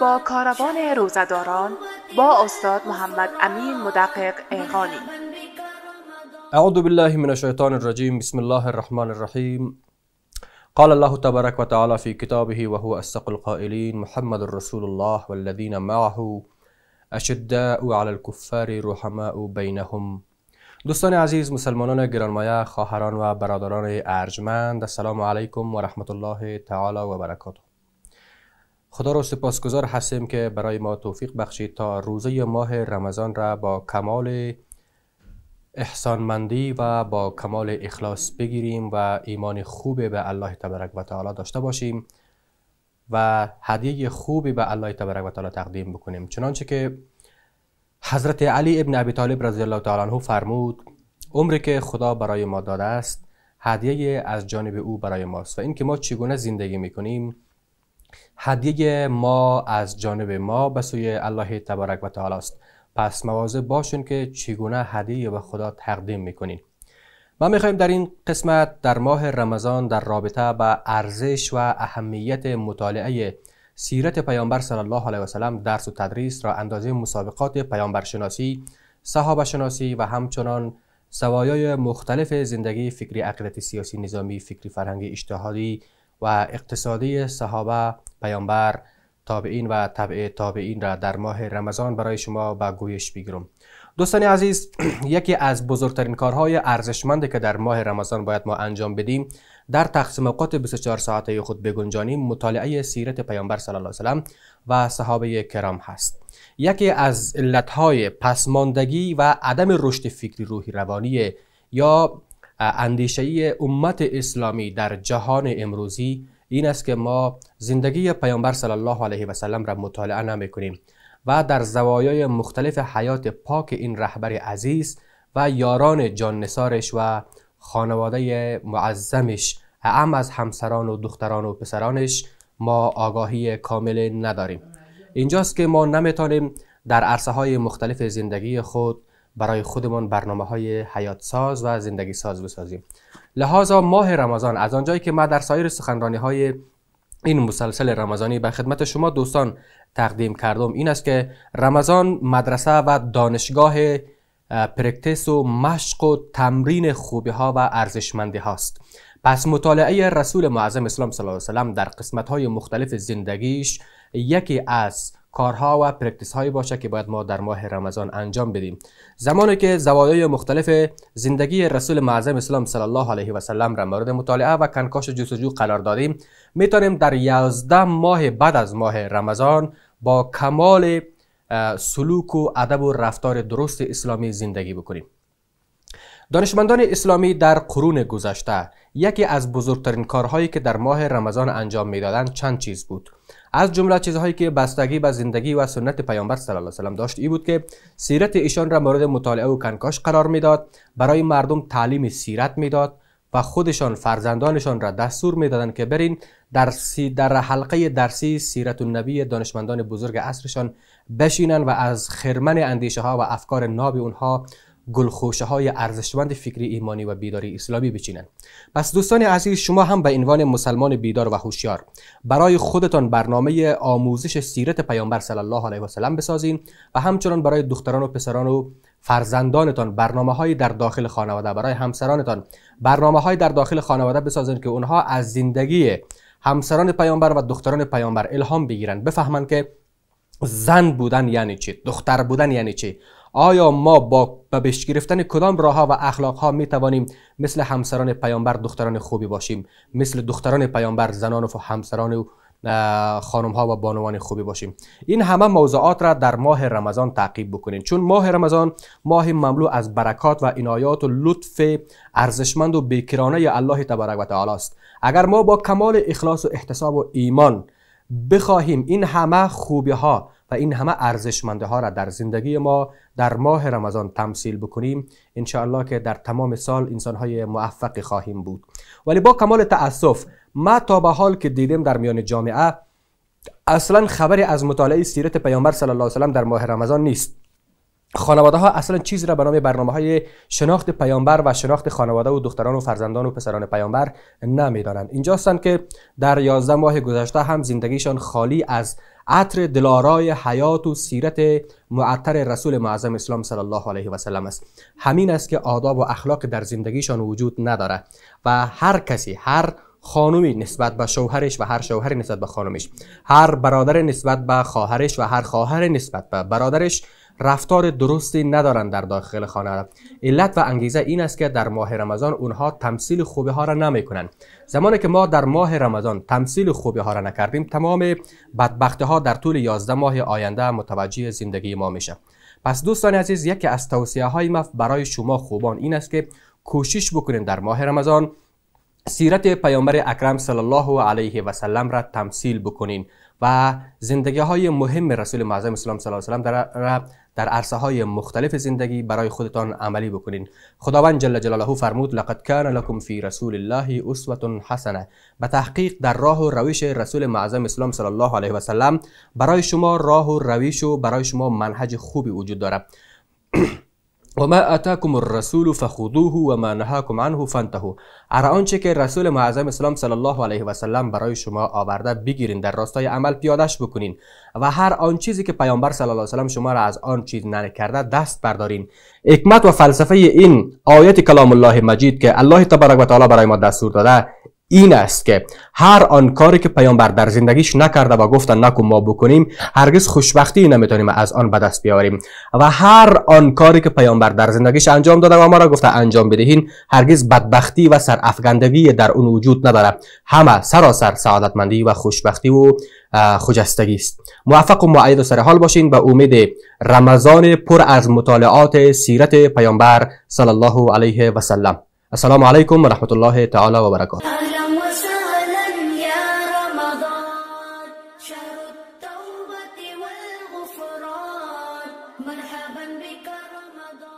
با کاروان روزداران با استاد محمد امین مدقق ایغانی اعوذ بالله من الشیطان الرجیم بسم الله الرحمن الرحیم قال الله تبارك وتعالى في كتابه وهو أصدق القائلين محمد رسول الله والذين معه أشداء على الكفار رحماء بينهم دوستان عزیز مسلمانان گرانمایه خواهران و برادران ارجمند السلام علیکم و رحمت الله تعالی و برکاته خدا را سپاسگزار هستیم که برای ما توفیق بخشید تا روزه ماه رمضان را با کمال احسانمندی و با کمال اخلاص بگیریم و ایمان خوب به الله تبارک و تعالی داشته باشیم و هدیه خوبی به الله تبارک و تعالی تقدیم بکنیم چنانچه که حضرت علی ابن ابی طالب رضی الله تعالی عنه فرمود عمری که خدا برای ما داده است هدیه از جانب او برای ماست و اینکه ما چگونه زندگی میکنیم هدیه ما از جانب ما به سوی الله تبارک و تعالی است پس مواظب باشون که چگونه هدیه به خدا تقدیم میکنین ما میخوایم در این قسمت در ماه رمضان در رابطه به ارزش و اهمیت مطالعه سیرت پیامبر صلی الله علیه و سلم درس و تدریس را اندازه مسابقات پیامبرشناسی، صحابه شناسی و همچنان سوایای مختلف زندگی فکری عقیدتی سیاسی نظامی فکری فرهنگی اجتهادی و اقتصادی صحابه پیامبر تابعین و طبع تابعین را در ماه رمضان برای شما به گویش بگیرم دوستان عزیز یکی از بزرگترین کارهای ارزشمندی که در ماه رمضان باید ما انجام بدیم در تقسیم اوقات 24 ساعته خود بگنجانی مطالعه سیرت پیامبر صلی الله علیه و و صحابه کرام هست یکی از علتهای پسماندگی و عدم رشد فکری روحی روانی یا ای امت اسلامی در جهان امروزی این است که ما زندگی پیامبر صلی الله علیه و سلم را مطالعه نمی کنیم و در زوایای مختلف حیات پاک این رهبر عزیز و یاران جان نسارش و خانواده معظمش هم از همسران و دختران و پسرانش ما آگاهی کامل نداریم اینجاست که ما نمیتانیم در عرصه های مختلف زندگی خود برای خودمان برنامه های حیات ساز و زندگی ساز بسازیم لحاظا ماه رمضان از آنجایی که ما در سایر سخنرانی های این مسلسل رمضانی به خدمت شما دوستان تقدیم کردم این است که رمضان مدرسه و دانشگاه پرکتس و مشق و تمرین خوبی ها و ارزشمندی هاست پس مطالعه رسول معظم اسلام صلی الله علیه در قسمت های مختلف زندگیش یکی از کارها و پرکتیس هایی باشه که باید ما در ماه رمضان انجام بدیم زمانی که زوایای مختلف زندگی رسول معظم اسلام صلی الله علیه و سلم را مورد مطالعه و کنکاش جستجو قرار دادیم میتونیم در 11 ماه بعد از ماه رمضان با کمال سلوک و ادب و رفتار درست اسلامی زندگی بکنیم دانشمندان اسلامی در قرون گذشته یکی از بزرگترین کارهایی که در ماه رمضان انجام میدادند چند چیز بود از جمله چیزهایی که بستگی به زندگی و سنت پیامبر صلی الله علیه و داشت ای بود که سیرت ایشان را مورد مطالعه و کنکاش قرار میداد برای مردم تعلیم سیرت میداد و خودشان فرزندانشان را دستور میدادند که برین در, در حلقه درسی سیرت النبی دانشمندان بزرگ عصرشان بشینن و از خرمن اندیشه ها و افکار ناب اونها گلخوشه های ارزشمند فکری ایمانی و بیداری اسلامی بچینند پس دوستان عزیز شما هم به عنوان مسلمان بیدار و هوشیار برای خودتان برنامه آموزش سیرت پیامبر صلی الله علیه و سلم بسازین و همچنان برای دختران و پسران و فرزندانتان برنامه های در داخل خانواده برای همسرانتان برنامه های در داخل خانواده بسازین که اونها از زندگی همسران پیامبر و دختران پیامبر الهام بگیرند بفهمند که زن بودن یعنی چی دختر بودن یعنی چی آیا ما با به گرفتن کدام راهها و اخلاقها می توانیم مثل همسران پیامبر دختران خوبی باشیم مثل دختران پیامبر زنان و همسران و خانم ها و بانوان خوبی باشیم این همه موضوعات را در ماه رمضان تعقیب بکنیم چون ماه رمضان ماه مملو از برکات و عنایات و لطف ارزشمند و بیکرانه الله تبارک و تعالی است اگر ما با کمال اخلاص و احتساب و ایمان بخواهیم این همه خوبی ها و این همه ارزشمنده ها را در زندگی ما در ماه رمضان تمثیل بکنیم انشاءالله که در تمام سال انسان های موفقی خواهیم بود ولی با کمال تاسف ما تا به حال که دیدیم در میان جامعه اصلا خبری از مطالعه سیرت پیامبر صلی الله علیه و در ماه رمضان نیست خانواده ها اصلا چیزی را به نام برنامه های شناخت پیامبر و شناخت خانواده و دختران و فرزندان و پسران پیامبر نمیدانند هستند که در 11 ماه گذشته هم زندگیشان خالی از عطر دلارای حیات و سیرت معطر رسول معظم اسلام صلی الله علیه و سلم است همین است که آداب و اخلاق در زندگیشان وجود نداره و هر کسی هر خانومی نسبت به شوهرش و هر شوهر نسبت به خانومش هر برادر نسبت به خواهرش و هر خواهر نسبت به برادرش رفتار درستی ندارند در داخل خانه را علت و انگیزه این است که در ماه رمضان اونها تمثیل خوبی ها را نمی کنند زمانی که ما در ماه رمضان تمثیل خوبی ها را نکردیم تمام بدبختی ها در طول 11 ماه آینده متوجه زندگی ما میشه پس دوستان عزیز یکی از توصیه های ما برای شما خوبان این است که کوشش بکنید در ماه رمضان سیرت پیامبر اکرم صلی الله علیه و سلم را تمثیل بکنین و زندگی های مهم رسول معظم اسلام صلی الله علیه در در عرصه های مختلف زندگی برای خودتان عملی بکنین خداوند جل جلاله فرمود لقد کان لکم فی رسول الله اسوه حسنه به تحقیق در راه و روش رسول معظم اسلام صلی الله علیه و سلم برای شما راه و رویش و برای شما منهج خوبی وجود دارد وما اتاکم الرسول فخذوه و ما نهاکم عنه فانتهوا ار آنچه که رسول معظم اسلام صلی الله علیه و سلم برای شما آورده بگیرین در راستای عمل پیادش بکنین و هر آن چیزی که پیامبر صلی الله علیه و سلم شما را از آن چیز کرده دست بردارین حکمت و فلسفه این آیت کلام الله مجید که الله تبارک و تعالی برای ما دستور داده این است که هر آن کاری که پیامبر در زندگیش نکرده و گفتن نکن ما بکنیم هرگز خوشبختی نمیتونیم از آن به دست بیاریم و هر آن کاری که پیامبر در زندگیش انجام داده و ما را گفته انجام بدهین هرگز بدبختی و سرافگندگی در اون وجود نداره همه سراسر سعادتمندی و خوشبختی و خوجستگی است موفق و معید و سر حال باشین به با امید رمضان پر از مطالعات سیرت پیامبر صلی الله علیه و سلم السلام علیکم و رحمت الله تعالی و برکاته